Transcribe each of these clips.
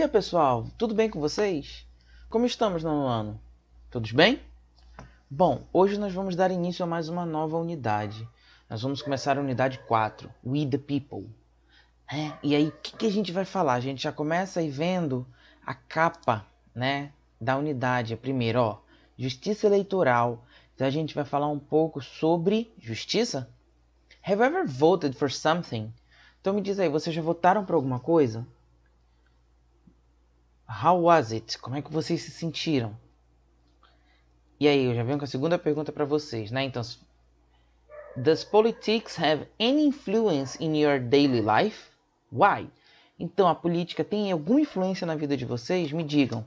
dia, pessoal! Tudo bem com vocês? Como estamos, no ano? Todos bem? Bom, hoje nós vamos dar início a mais uma nova unidade. Nós vamos começar a unidade 4, We the People. É, e aí, o que, que, a gente vai falar? A gente já começa aí vendo a capa né, da unidade. Primeiro, ó, Justiça Eleitoral. Então a gente vai falar um pouco sobre justiça. Have you ever voted for something? Então me diz aí, vocês já votaram por alguma coisa? How was it? Como é que vocês se sentiram? E aí, eu já venho com a segunda pergunta para vocês, né? Então, does politics have any influence in your daily life? Why? Então, a política tem alguma influência na vida de vocês? Me digam.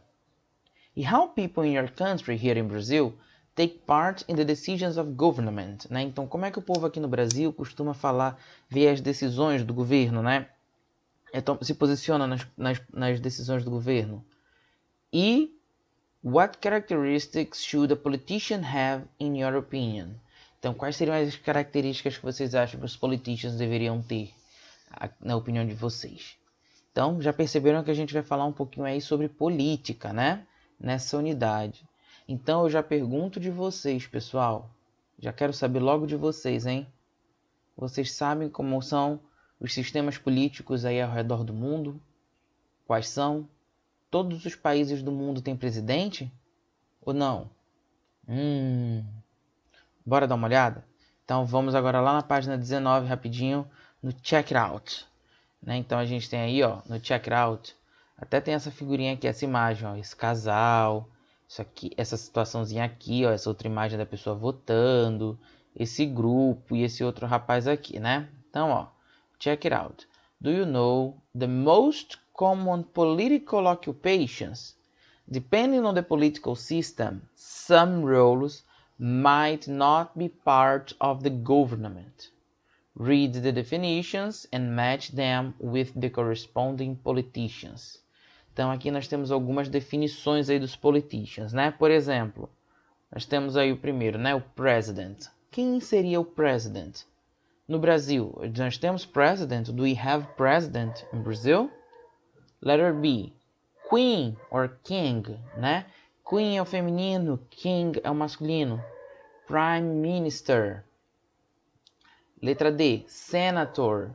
E how people in your country here in Brazil take part in the decisions of government, né? Então, como é que o povo aqui no Brasil costuma falar, ver as decisões do governo, né? então, se posiciona nas, nas, nas decisões do governo? E What characteristics should a politician have in your opinion? Então, quais seriam as características que vocês acham que os politicians deveriam ter, na opinião de vocês? Então, já perceberam que a gente vai falar um pouquinho aí sobre política, né? Nessa unidade. Então, eu já pergunto de vocês, pessoal. Já quero saber logo de vocês, hein? Vocês sabem como são os sistemas políticos aí ao redor do mundo? Quais são? Todos os países do mundo têm presidente? Ou não? Hum. Bora dar uma olhada? Então vamos agora lá na página 19 rapidinho no check it out. Né? Então a gente tem aí, ó, no check it out, até tem essa figurinha aqui, essa imagem, ó, esse casal, isso aqui, essa situaçãozinha aqui, ó, essa outra imagem da pessoa votando, esse grupo e esse outro rapaz aqui, né? Então, ó, Check it out. Do you know the most common political occupations? Depending on the political system, some roles might not be part of the government. Read the definitions and match them with the corresponding politicians. Então aqui nós temos algumas definições aí dos politicians, né? Por exemplo, nós temos aí o primeiro, né? O president. Quem seria o president? No Brasil, nós temos president. Do we have president in Brazil? Letter B. Queen or king, né? Queen é o feminino, king é o masculino. Prime minister. Letra D. Senator.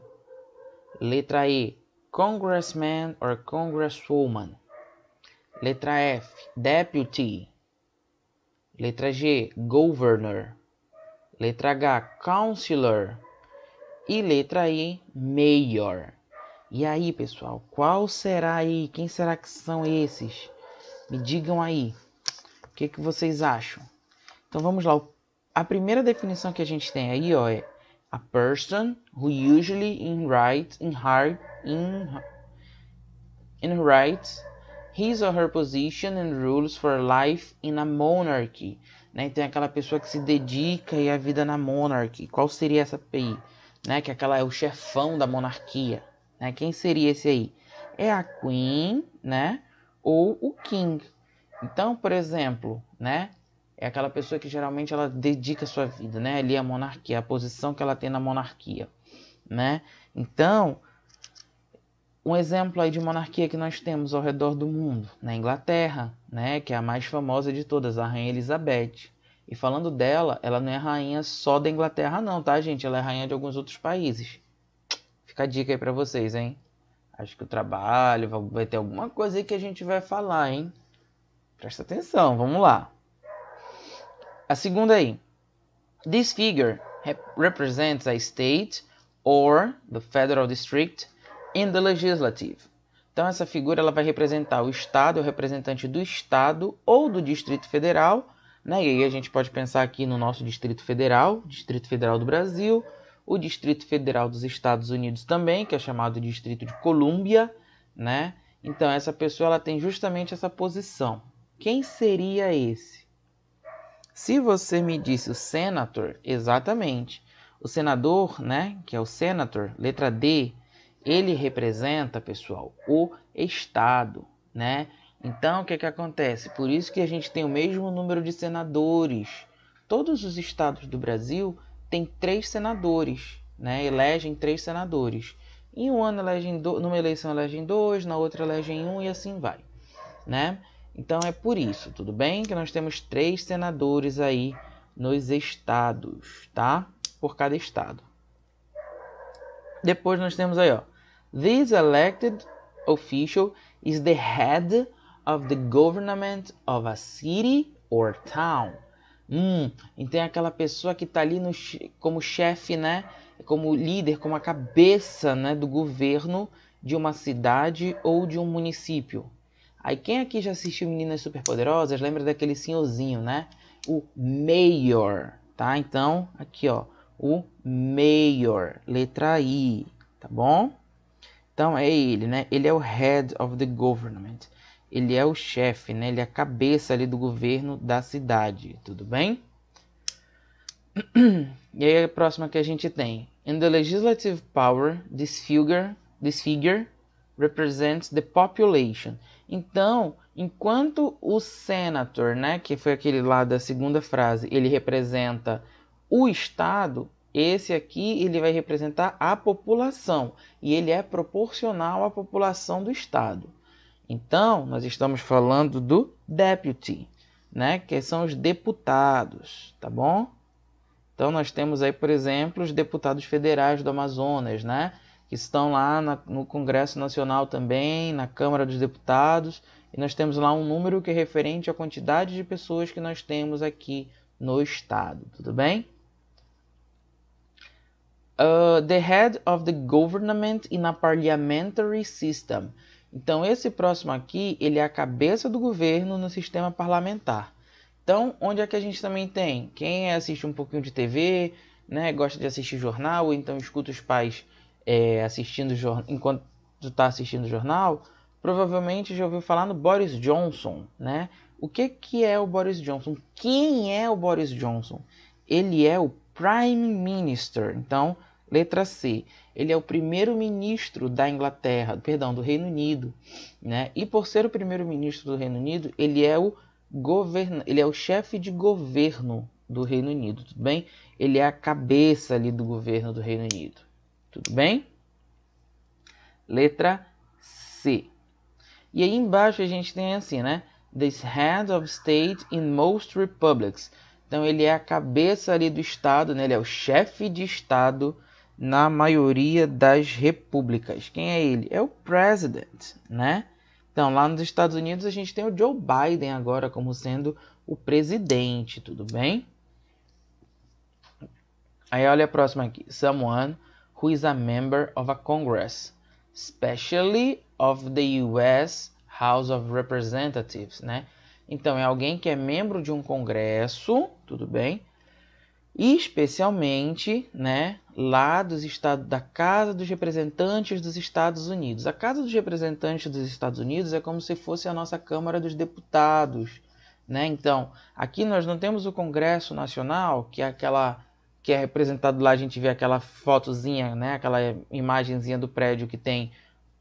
Letra E. Congressman or congresswoman. Letra F. Deputy. Letra G. Governor. Letra H. Counselor. E letra E, maior E aí, pessoal, qual será aí? Quem será que são esses? Me digam aí. O que, que vocês acham? Então vamos lá. A primeira definição que a gente tem aí ó, é a person who usually in write in hard in in right his or her position and rules for life in a monarchy. Né? Então é aquela pessoa que se dedica à vida na monarchy. Qual seria essa PI? né? Que aquela é o chefão da monarquia, né? Quem seria esse aí? É a queen, né? Ou o king. Então, por exemplo, né? É aquela pessoa que geralmente ela dedica sua vida, né? Ali a monarquia, a posição que ela tem na monarquia, né? Então, um exemplo aí de monarquia que nós temos ao redor do mundo, na Inglaterra, né, que é a mais famosa de todas, a Rainha Elizabeth, e falando dela, ela não é rainha só da Inglaterra, não, tá, gente? Ela é rainha de alguns outros países. Fica a dica aí pra vocês, hein? Acho que o trabalho vai ter alguma coisa aí que a gente vai falar, hein? Presta atenção, vamos lá. A segunda aí. This figure represents a state or the federal district in the legislative. Então essa figura ela vai representar o estado, é o representante do estado ou do distrito federal né? E aí a gente pode pensar aqui no nosso Distrito Federal, Distrito Federal do Brasil, o Distrito Federal dos Estados Unidos também, que é chamado Distrito de Colômbia, né? Então essa pessoa ela tem justamente essa posição. Quem seria esse? Se você me disse o senator, exatamente. O senador, né, que é o senator, letra D, ele representa, pessoal, o estado, né? Então, o que, que acontece? Por isso que a gente tem o mesmo número de senadores. Todos os estados do Brasil têm três senadores, né? elegem três senadores. Em um ano, elegem do... numa eleição, elegem dois, na outra, elegem um e assim vai. Né? Então, é por isso, tudo bem? Que nós temos três senadores aí nos estados, tá? Por cada estado. Depois nós temos aí, ó. This elected official is the head of the government of a city or town. Hum, então é aquela pessoa que está ali no, como chefe, né? Como líder, como a cabeça né, do governo de uma cidade ou de um município. Aí quem aqui já assistiu Meninas Superpoderosas lembra daquele senhorzinho, né? O mayor, tá? Então, aqui ó, o mayor, letra I, tá bom? Então é ele, né? Ele é o head of the government ele é o chefe, né? Ele é a cabeça ali do governo da cidade, tudo bem? E aí a próxima que a gente tem. In the legislative power, this figure, this figure represents the population. Então, enquanto o senator, né, que foi aquele lá da segunda frase, ele representa o estado, esse aqui ele vai representar a população e ele é proporcional à população do estado. Então, nós estamos falando do deputy, né? Que são os deputados, tá bom? Então, nós temos aí, por exemplo, os deputados federais do Amazonas, né? Que estão lá na, no Congresso Nacional também, na Câmara dos Deputados. E nós temos lá um número que é referente à quantidade de pessoas que nós temos aqui no Estado, tudo bem? Uh, the head of the government in a parliamentary system. Então, esse próximo aqui, ele é a cabeça do governo no sistema parlamentar. Então, onde é que a gente também tem? Quem assiste um pouquinho de TV, né, gosta de assistir jornal, ou então escuta os pais é, assistindo enquanto está assistindo jornal, provavelmente já ouviu falar no Boris Johnson, né? O que, que é o Boris Johnson? Quem é o Boris Johnson? Ele é o Prime Minister. Então, Letra C. Ele é o primeiro-ministro da Inglaterra, perdão, do Reino Unido, né? E por ser o primeiro-ministro do Reino Unido, ele é o governo, ele é o chefe de governo do Reino Unido, tudo bem? Ele é a cabeça ali do governo do Reino Unido, tudo bem? Letra C. E aí embaixo a gente tem assim, né? This head of state in most republics. Então ele é a cabeça ali do Estado, né? ele é o chefe de Estado na maioria das repúblicas. Quem é ele? É o president, né? Então, lá nos Estados Unidos a gente tem o Joe Biden agora como sendo o presidente, tudo bem? Aí olha a próxima aqui. Someone who is a member of a Congress, especially of the US House of Representatives, né? Então é alguém que é membro de um congresso, tudo bem? especialmente né, lá dos estados, da Casa dos Representantes dos Estados Unidos. A Casa dos Representantes dos Estados Unidos é como se fosse a nossa Câmara dos Deputados. Né? Então, aqui nós não temos o Congresso Nacional, que é aquela que é representado lá, a gente vê aquela fotozinha, né? aquela imagenzinha do prédio que tem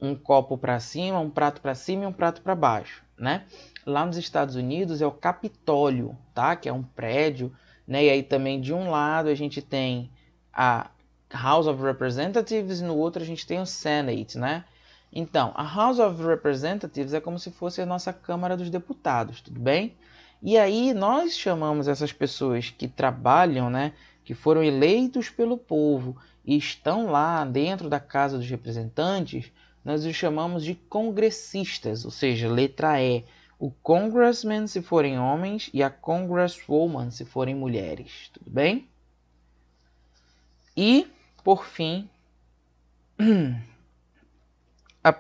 um copo para cima, um prato para cima e um prato para baixo. Né? Lá nos Estados Unidos é o Capitólio, tá? que é um prédio né? E aí também de um lado a gente tem a House of Representatives, no outro a gente tem o Senate, né? Então, a House of Representatives é como se fosse a nossa Câmara dos Deputados, tudo bem? E aí nós chamamos essas pessoas que trabalham, né, que foram eleitos pelo povo e estão lá dentro da Casa dos Representantes, nós os chamamos de congressistas, ou seja, letra E, o congressman se forem homens e a congresswoman se forem mulheres, tudo bem? E, por fim, a,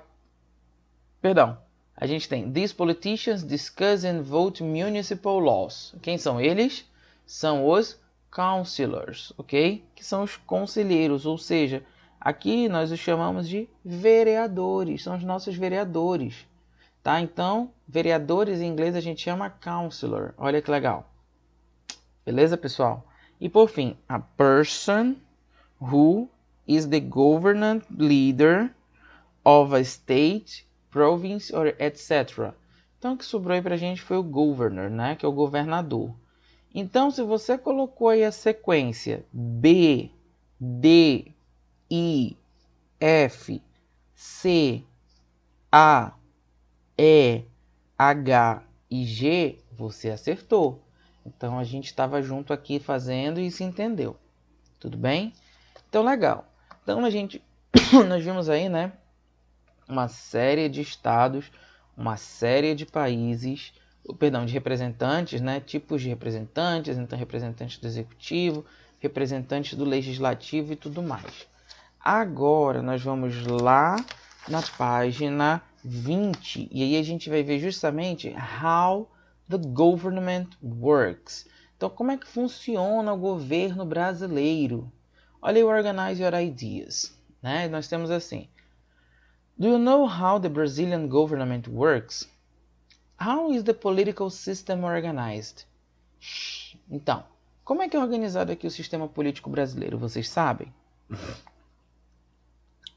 perdão, a gente tem These politicians discuss and vote municipal laws. Quem são eles? São os councilors, ok? Que são os conselheiros, ou seja, aqui nós os chamamos de vereadores, são os nossos vereadores. Tá? Então, vereadores em inglês a gente chama counselor. Olha que legal. Beleza, pessoal? E por fim, a person who is the government leader of a state, province or etc. Então, o que sobrou aí pra gente foi o governor, né? Que é o governador. Então, se você colocou aí a sequência B, D, I, F, C, A, e, H e G, você acertou. Então a gente estava junto aqui fazendo e se entendeu. Tudo bem? Então legal. Então a gente nós vimos aí, né, uma série de estados, uma série de países, perdão, de representantes, né, tipos de representantes, então representantes do executivo, representantes do legislativo e tudo mais. Agora nós vamos lá na página 20. E aí a gente vai ver justamente how the government works. Então, como é que funciona o governo brasileiro? Olha aí o Organize Your Ideas. Né? Nós temos assim. Do you know how the Brazilian government works? How is the political system organized? Então, como é que é organizado aqui o sistema político brasileiro? Vocês sabem?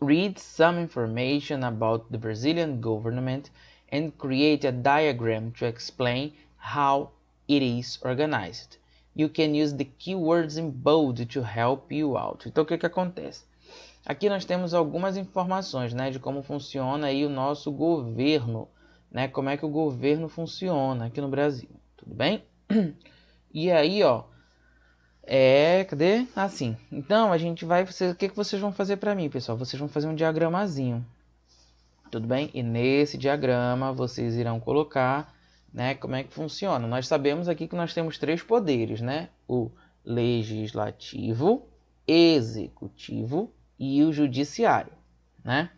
read some information about the Brazilian government and create a diagram to explain how it is organized. You can use the keywords in bold to help you out. Então o que, que acontece? Aqui nós temos algumas informações né, de como funciona aí o nosso governo, né, como é que o governo funciona aqui no Brasil, tudo bem? E aí, ó, é, cadê? Assim. Ah, então, a gente vai... Vocês, o que, que vocês vão fazer para mim, pessoal? Vocês vão fazer um diagramazinho. Tudo bem? E nesse diagrama, vocês irão colocar né, como é que funciona. Nós sabemos aqui que nós temos três poderes, né? O legislativo, executivo e o judiciário, né?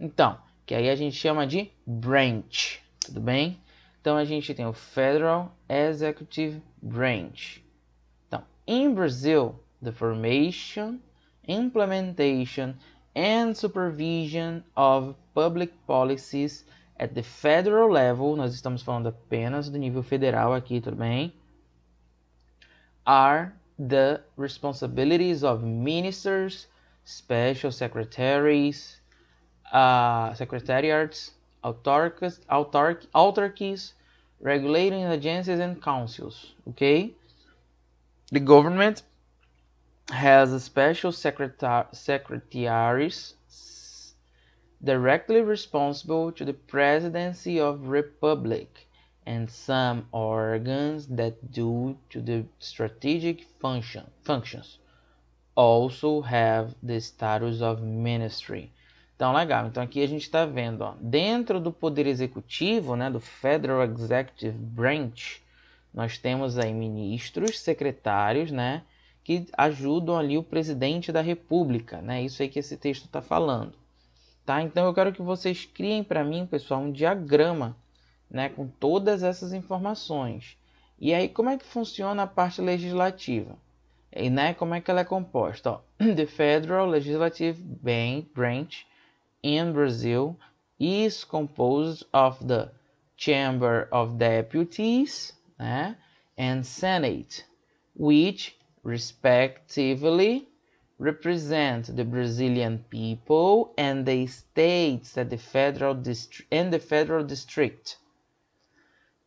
Então, que aí a gente chama de branch, tudo bem? Então, a gente tem o Federal Executive Branch, In Brazil, the formation, implementation, and supervision of public policies at the federal level, nós estamos falando apenas do nível federal aqui, tudo bem? Are the responsibilities of ministers, special secretaries, uh, secretariats, autarchies, regulating agencies and councils, okay? The government has a special secretaries directly responsible to the presidency of republic and some organs that do to the strategic function functions also have the status of ministry. Então legal, então aqui a gente está vendo, ó, dentro do poder executivo, né, do Federal Executive Branch, Nós temos aí ministros, secretários, né? Que ajudam ali o presidente da República, né? Isso aí que esse texto está falando. Tá? Então eu quero que vocês criem para mim, pessoal, um diagrama, né, com todas essas informações. E aí como é que funciona a parte legislativa? E né, como é que ela é composta? Ó, the Federal Legislative Branch in Brazil is composed of the Chamber of Deputies né, and Senate, which respectively represent the Brazilian people and the states that the federal district and the federal district.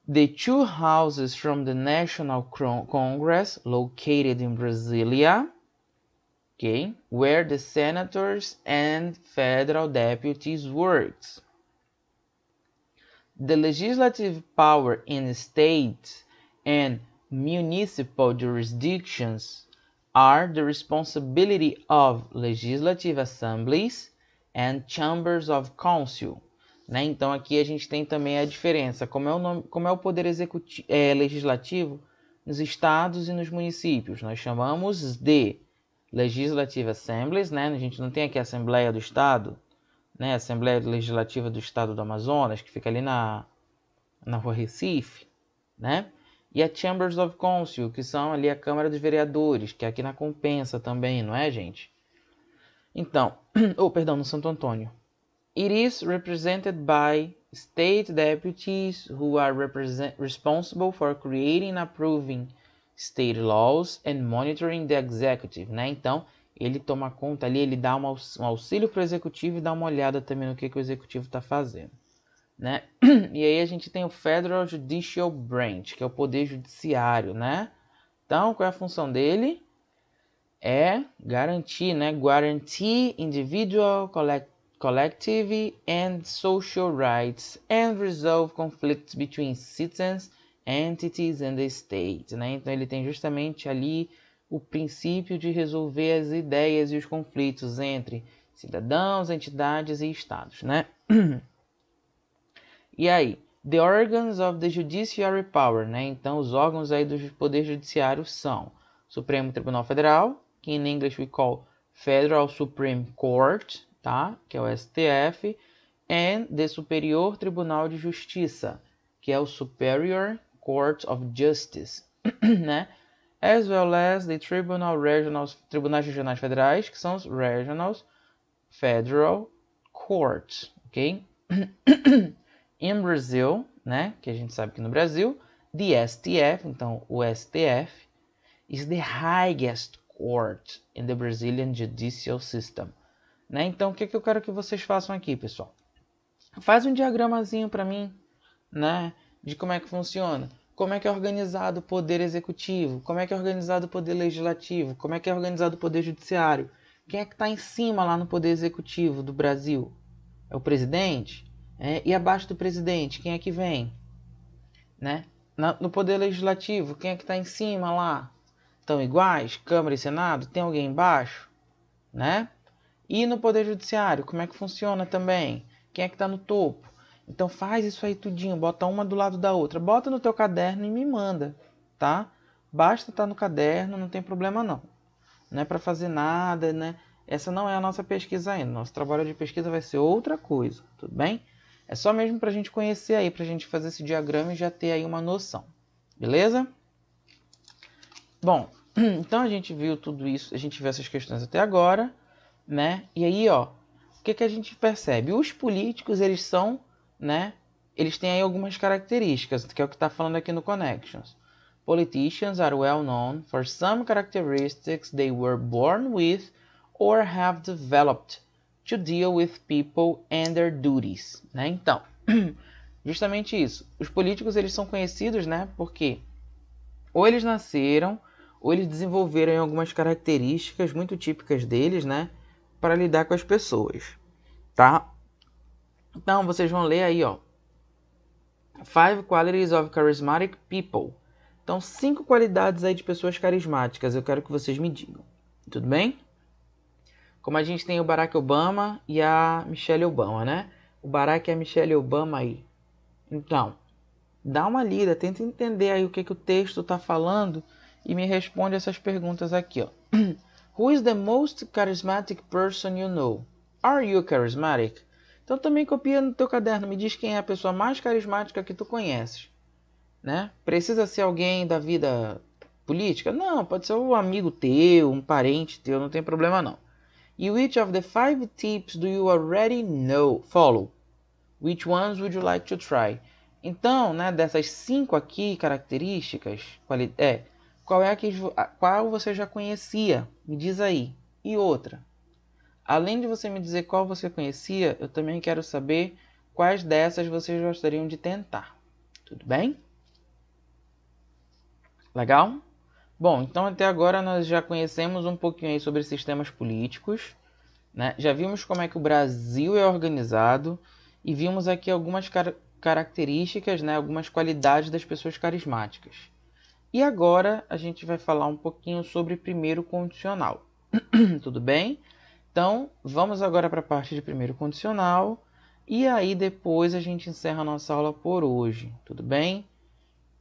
The two houses from the National Congress located in Brasilia, okay, where the senators and federal deputies worked. the legislative power in state and municipal jurisdictions are the responsibility of legislative assemblies and chambers of council. Né? Então aqui a gente tem também a diferença, como é o, nome, como é o poder executivo, é, legislativo nos estados e nos municípios. Nós chamamos de Legislative Assemblies, né? a gente não tem aqui a Assembleia do Estado, né, Assembleia Legislativa do Estado do Amazonas, que fica ali na, na rua Recife, né? E a Chambers of Council, que são ali a Câmara dos Vereadores, que é aqui na Compensa também, não é, gente? Então, oh, perdão, no Santo Antônio. It is represented by state deputies who are responsible for creating and approving state laws and monitoring the executive, né? Então, ele toma conta ali, ele dá um auxílio para o executivo e dá uma olhada também no que, que o executivo está fazendo. Né? E aí a gente tem o Federal Judicial Branch, que é o poder judiciário, né? Então, qual é a função dele? É garantir, né? Guarantee individual, collect collective and social rights and resolve conflicts between citizens, entities and the state, né? Então ele tem justamente ali o princípio de resolver as ideias e os conflitos entre cidadãos, entidades e estados, né? E aí, the organs of the judiciary power, né? Então, os órgãos aí do poder judiciário são Supremo Tribunal Federal, que em inglês we call Federal Supreme Court, tá? Que é o STF, and the Superior Tribunal de Justiça, que é o Superior Court of Justice, né? as well as the Tribunal Regionals, Tribunais Regionais Federais, que são os Regionals Federal Courts, ok? In Brazil, né, que a gente sabe que no Brasil, the STF, então o STF, is the highest court in the Brazilian judicial system. Né? Então, o que, é que eu quero que vocês façam aqui, pessoal? Faz um diagramazinho para mim, né, de como é que funciona. Como é que é organizado o poder executivo? Como é que é organizado o poder legislativo? Como é que é organizado o poder judiciário? Quem é que está em cima lá no poder executivo do Brasil? É o presidente? É, e abaixo do presidente, quem é que vem? Né? Na, no poder legislativo, quem é que está em cima lá? Estão iguais? Câmara e Senado? Tem alguém embaixo? Né? E no poder judiciário, como é que funciona também? Quem é que está no topo? Então faz isso aí tudinho, bota uma do lado da outra, bota no teu caderno e me manda, tá? Basta estar tá no caderno, não tem problema não. Não é para fazer nada, né? Essa não é a nossa pesquisa ainda. Nosso trabalho de pesquisa vai ser outra coisa, tudo bem? É só mesmo para a gente conhecer aí, para a gente fazer esse diagrama e já ter aí uma noção, beleza? Bom, então a gente viu tudo isso, a gente viu essas questões até agora, né? E aí, ó, o que, que a gente percebe? Os políticos, eles são né? Eles têm aí algumas características, que é o que está falando aqui no Connections. Politicians are well known for some characteristics they were born with or have developed to deal with people and their duties, né? Então, justamente isso. Os políticos eles são conhecidos, né? Porque ou eles nasceram ou eles desenvolveram algumas características muito típicas deles, né, para lidar com as pessoas, tá? Então, vocês vão ler aí, ó. Five qualities of charismatic people. Então, cinco qualidades aí de pessoas carismáticas. Eu quero que vocês me digam. Tudo bem? Como a gente tem o Barack Obama e a Michelle Obama, né? O Barack e a Michelle Obama aí. Então, dá uma lida, tenta entender aí o que, que o texto está falando e me responde essas perguntas aqui, ó. Who is the most charismatic person you know? Are you charismatic? Então também copia no teu caderno, me diz quem é a pessoa mais carismática que tu conheces, né? Precisa ser alguém da vida política? Não, pode ser um amigo teu, um parente teu, não tem problema não. E which of the five tips do you already know follow? Which ones would you like to try? Então, né, dessas cinco aqui características, qual é, qual é a que qual você já conhecia? Me diz aí. E outra, Além de você me dizer qual você conhecia, eu também quero saber quais dessas vocês gostariam de tentar. Tudo bem? Legal? Bom, então até agora nós já conhecemos um pouquinho aí sobre sistemas políticos, né? Já vimos como é que o Brasil é organizado e vimos aqui algumas car características, né, algumas qualidades das pessoas carismáticas. E agora a gente vai falar um pouquinho sobre primeiro condicional. Tudo bem? Então, vamos agora para a parte de primeiro condicional e aí depois a gente encerra a nossa aula por hoje, tudo bem?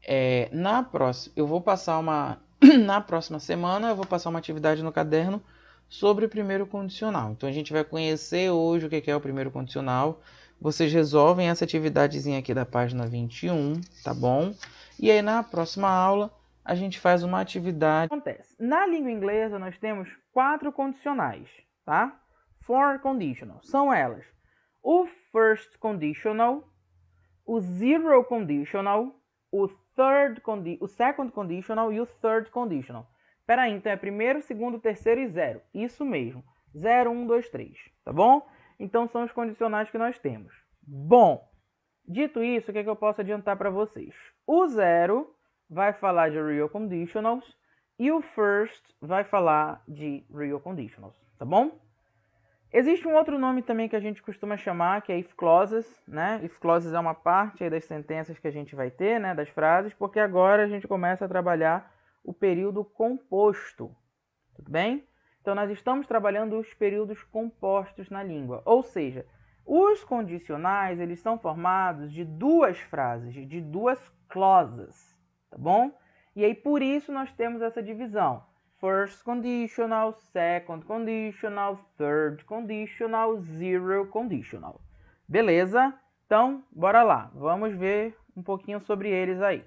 É, na próxima, eu vou passar uma na próxima semana eu vou passar uma atividade no caderno sobre o primeiro condicional. Então a gente vai conhecer hoje o que é o primeiro condicional. Vocês resolvem essa atividadezinha aqui da página 21, tá bom? E aí na próxima aula a gente faz uma atividade. Acontece. Na língua inglesa nós temos quatro condicionais tá? For conditional são elas: o first conditional, o zero conditional, o third condi o second conditional e o third conditional. Peraí, então é primeiro, segundo, terceiro e zero. Isso mesmo. 0, 1, 2, 3. Tá bom? Então são os condicionais que nós temos. Bom, dito isso, o que, é que eu posso adiantar para vocês? O zero vai falar de real conditionals e o first vai falar de real conditionals tá bom? Existe um outro nome também que a gente costuma chamar, que é if clauses, né? If clauses é uma parte das sentenças que a gente vai ter, né, das frases, porque agora a gente começa a trabalhar o período composto. Tudo bem? Então nós estamos trabalhando os períodos compostos na língua, ou seja, os condicionais, eles são formados de duas frases, de duas clauses, tá bom? E aí por isso nós temos essa divisão first conditional, second conditional, third conditional, zero conditional. Beleza? Então, bora lá. Vamos ver um pouquinho sobre eles aí.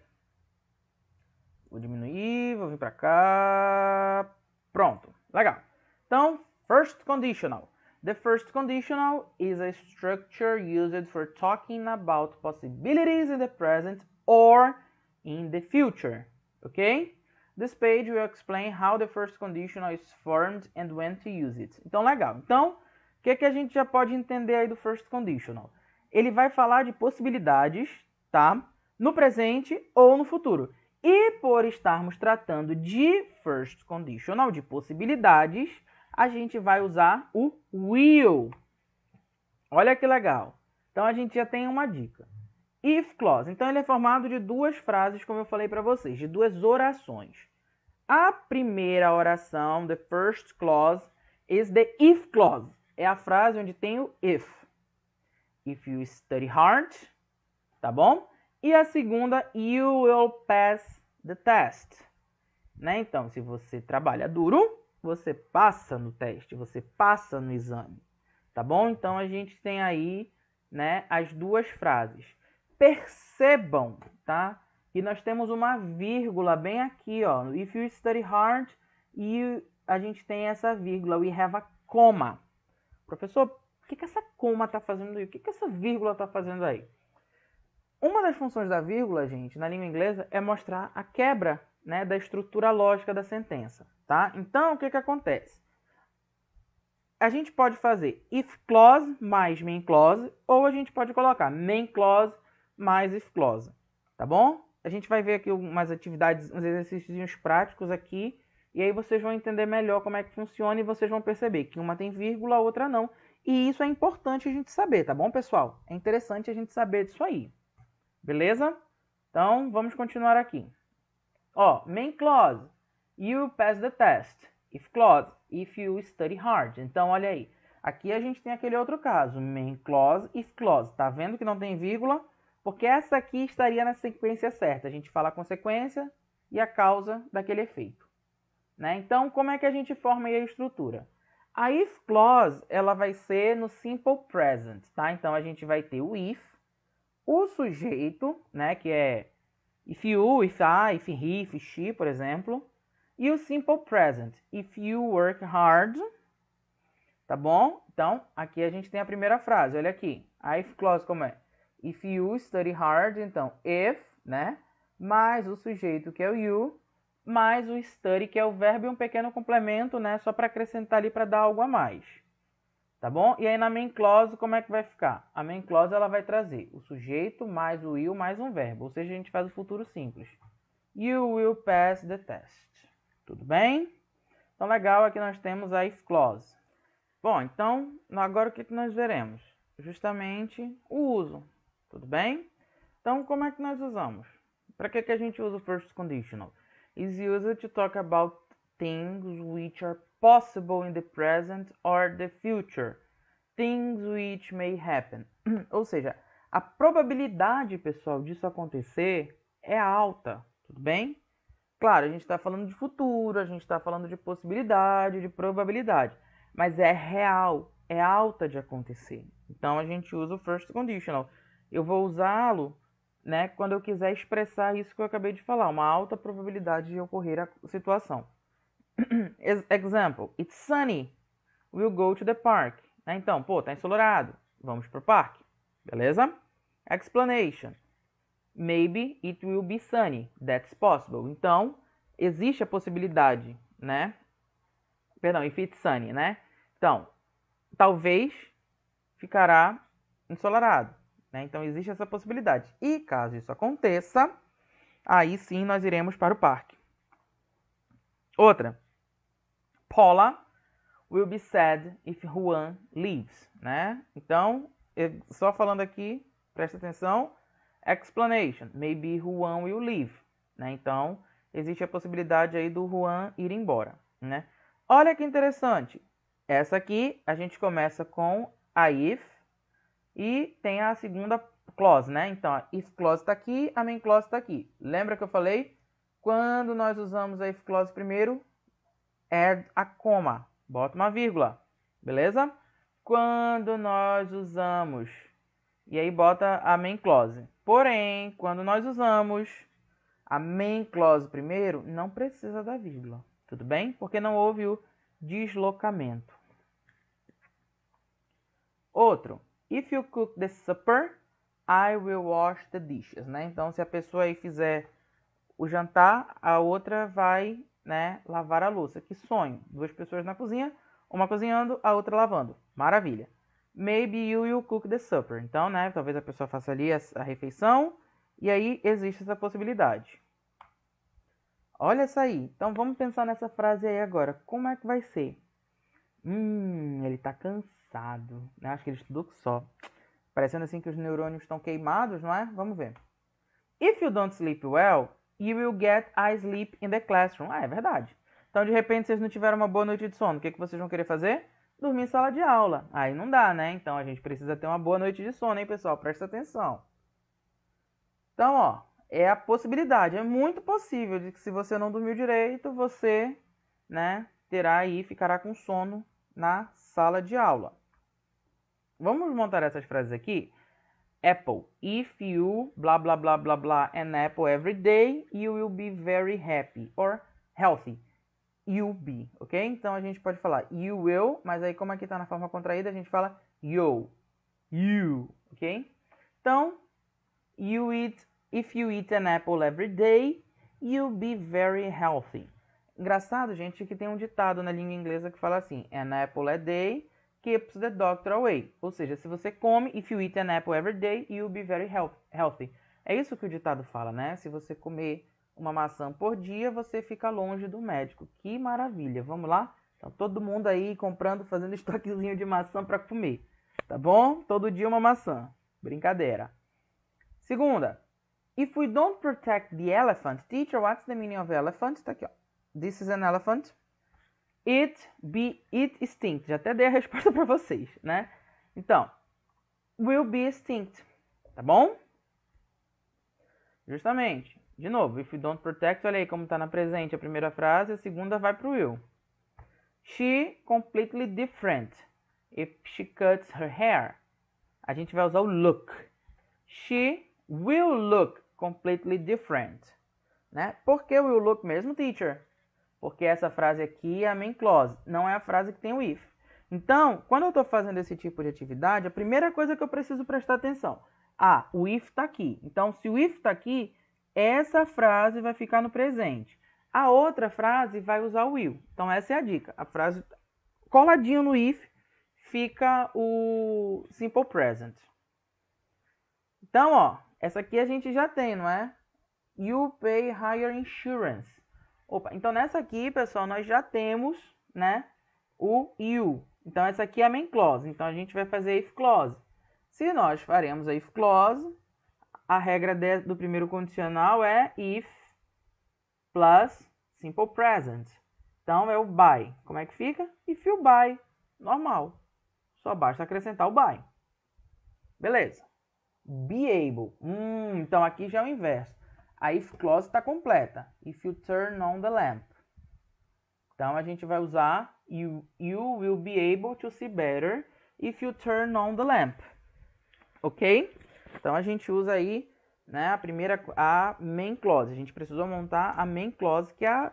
Vou diminuir, vou vir para cá. Pronto. Legal. Então, first conditional. The first conditional is a structure used for talking about possibilities in the present or in the future. Okay? This page will explain how the first conditional is formed and when to use it. Então, legal. Então, o que, que a gente já pode entender aí do first conditional? Ele vai falar de possibilidades, tá? No presente ou no futuro. E por estarmos tratando de first conditional, de possibilidades, a gente vai usar o will. Olha que legal. Então, a gente já tem uma dica if clause. Então ele é formado de duas frases, como eu falei para vocês, de duas orações. A primeira oração, the first clause, is the if clause. É a frase onde tem o if. If you study hard, tá bom? E a segunda, you will pass the test. Né? Então, se você trabalha duro, você passa no teste, você passa no exame. Tá bom? Então a gente tem aí, né, as duas frases percebam, tá? Que nós temos uma vírgula bem aqui, ó. If you study hard, e a gente tem essa vírgula, we have a comma. Professor, o que, que essa coma está fazendo aí? O que, que essa vírgula está fazendo aí? Uma das funções da vírgula, gente, na língua inglesa, é mostrar a quebra né, da estrutura lógica da sentença. Tá? Então, o que, que acontece? A gente pode fazer if clause mais main clause, ou a gente pode colocar main clause mais esclosa, tá bom? A gente vai ver aqui umas atividades, uns exercícios práticos aqui, e aí vocês vão entender melhor como é que funciona e vocês vão perceber que uma tem vírgula, a outra não. E isso é importante a gente saber, tá bom, pessoal? É interessante a gente saber disso aí. Beleza? Então, vamos continuar aqui. Ó, main clause. You pass the test. If clause, if you study hard. Então, olha aí. Aqui a gente tem aquele outro caso, main clause, if clause. Tá vendo que não tem vírgula? Porque essa aqui estaria na sequência certa. A gente fala a consequência e a causa daquele efeito. Né? Então, como é que a gente forma a estrutura? A if clause ela vai ser no simple present, tá? Então a gente vai ter o if, o sujeito, né, que é if you, if I, if he, if she, por exemplo, e o simple present, if you work hard, tá bom? Então aqui a gente tem a primeira frase, olha aqui, a if clause como é? If you study hard, então if, né? Mais o sujeito que é o you, mais o study que é o verbo e um pequeno complemento, né? Só para acrescentar ali para dar algo a mais. Tá bom? E aí na main clause como é que vai ficar? A main clause ela vai trazer o sujeito mais o will mais um verbo, ou seja, a gente faz o futuro simples. You will pass the test. Tudo bem? Então legal, aqui nós temos a if clause. Bom, então agora o que nós veremos? Justamente o uso. Tudo bem? Então, como é que nós usamos? Para que, que a gente usa o first conditional? Is used to talk about things which are possible in the present or the future. Things which may happen. Ou seja, a probabilidade, pessoal, disso acontecer é alta, tudo bem? Claro, a gente está falando de futuro, a gente está falando de possibilidade, de probabilidade, mas é real, é alta de acontecer. Então a gente usa o first conditional eu vou usá-lo né, quando eu quiser expressar isso que eu acabei de falar, uma alta probabilidade de ocorrer a situação. Example: It's sunny. We'll go to the park. Né? Então, pô, tá ensolarado. Vamos pro parque. Beleza? Explanation: Maybe it will be sunny. That's possible. Então, existe a possibilidade, né? Perdão, if it's sunny, né? Então, talvez ficará ensolarado. Né? Então existe essa possibilidade. E caso isso aconteça, aí sim nós iremos para o parque. Outra. Paula will be sad if Juan leaves, né? Então, só falando aqui, presta atenção. Explanation. Maybe Juan will leave, né? Então, existe a possibilidade aí do Juan ir embora, né? Olha que interessante. Essa aqui a gente começa com a if e tem a segunda clause, né? Então, if clause está aqui, a main clause está aqui. Lembra que eu falei? Quando nós usamos a if clause primeiro, add a coma, bota uma vírgula, beleza? Quando nós usamos, e aí bota a main clause. Porém, quando nós usamos a main clause primeiro, não precisa da vírgula, tudo bem? Porque não houve o deslocamento. Outro, If you cook the supper, I will wash the dishes, né? Então, se a pessoa aí fizer o jantar, a outra vai, né, lavar a louça. Que sonho! Duas pessoas na cozinha, uma cozinhando, a outra lavando. Maravilha. Maybe you will cook the supper. Então, né, talvez a pessoa faça ali a, a refeição e aí existe essa possibilidade. Olha essa aí. Então, vamos pensar nessa frase aí agora. Como é que vai ser? Hum, ele tá cansado cansado. Eu né? acho que ele estudou só. Parecendo assim que os neurônios estão queimados, não é? Vamos ver. If you don't sleep well, you will get a sleep in the classroom. Ah, é verdade. Então, de repente, vocês não tiveram uma boa noite de sono. O que, que vocês vão querer fazer? Dormir em sala de aula. Aí não dá, né? Então, a gente precisa ter uma boa noite de sono, hein, pessoal? Presta atenção. Então, ó, é a possibilidade. É muito possível de que se você não dormiu direito, você, né, terá aí, ficará com sono na sala de aula. Vamos montar essas frases aqui? Apple, if you blá blá blá blá blá an apple every day, you will be very happy or healthy. You be, ok? Então a gente pode falar you will, mas aí como aqui está na forma contraída, a gente fala you, you, ok? Então, you eat, if you eat an apple every day, you'll be very healthy. Engraçado, gente, que tem um ditado na língua inglesa que fala assim: an apple a day keeps the doctor away. Ou seja, se você come, if you eat an apple every day, you'll be very healthy. É isso que o ditado fala, né? Se você comer uma maçã por dia, você fica longe do médico. Que maravilha. Vamos lá? Então, todo mundo aí comprando, fazendo estoquezinho de maçã para comer. Tá bom? Todo dia uma maçã. Brincadeira. Segunda. If we don't protect the elephant, teacher, what's the meaning of elephant? Tá aqui, ó. This is an elephant. It be it extinct. Já até dei a resposta para vocês, né? Então, will be extinct. Tá bom? Justamente. De novo, if you don't protect, olha aí como está na presente a primeira frase, a segunda vai para o will. She completely different if she cuts her hair. A gente vai usar o look. She will look completely different. Né? Por que will look mesmo, teacher? Porque essa frase aqui é a main clause, não é a frase que tem o if. Então, quando eu estou fazendo esse tipo de atividade, a primeira coisa que eu preciso prestar atenção. Ah, o if está aqui. Então, se o if está aqui, essa frase vai ficar no presente. A outra frase vai usar o will. Então, essa é a dica. A frase coladinho no if fica o simple present. Então, ó, essa aqui a gente já tem, não é? You pay higher insurance. Opa, então nessa aqui, pessoal, nós já temos, né, o you. Então essa aqui é a main clause. Então a gente vai fazer a if clause. Se nós faremos a if clause, a regra de, do primeiro condicional é if plus simple present. Então é o by. Como é que fica? If you by, normal. Só basta acrescentar o by. Beleza. Be able. Hum, então aqui já é o inverso a if clause está completa. If you turn on the lamp. Então a gente vai usar you, you will be able to see better if you turn on the lamp. Ok? Então a gente usa aí né, a primeira, a main clause. A gente precisou montar a main clause, que é a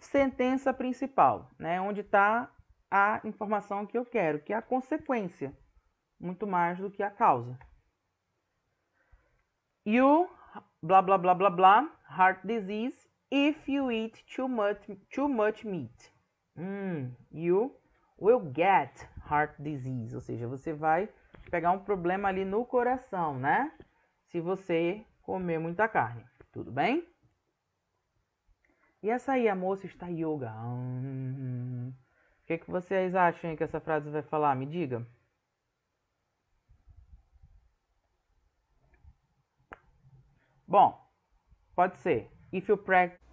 sentença principal, né, onde está a informação que eu quero, que é a consequência, muito mais do que a causa. You blá blá blá blá blá, heart disease, if you eat too much, too much meat. Hum, you will get heart disease, ou seja, você vai pegar um problema ali no coração, né? Se você comer muita carne, tudo bem? E essa aí, a moça está yoga. Hum, o que, que vocês acham que essa frase vai falar? Me diga. Bom, pode ser. If you practice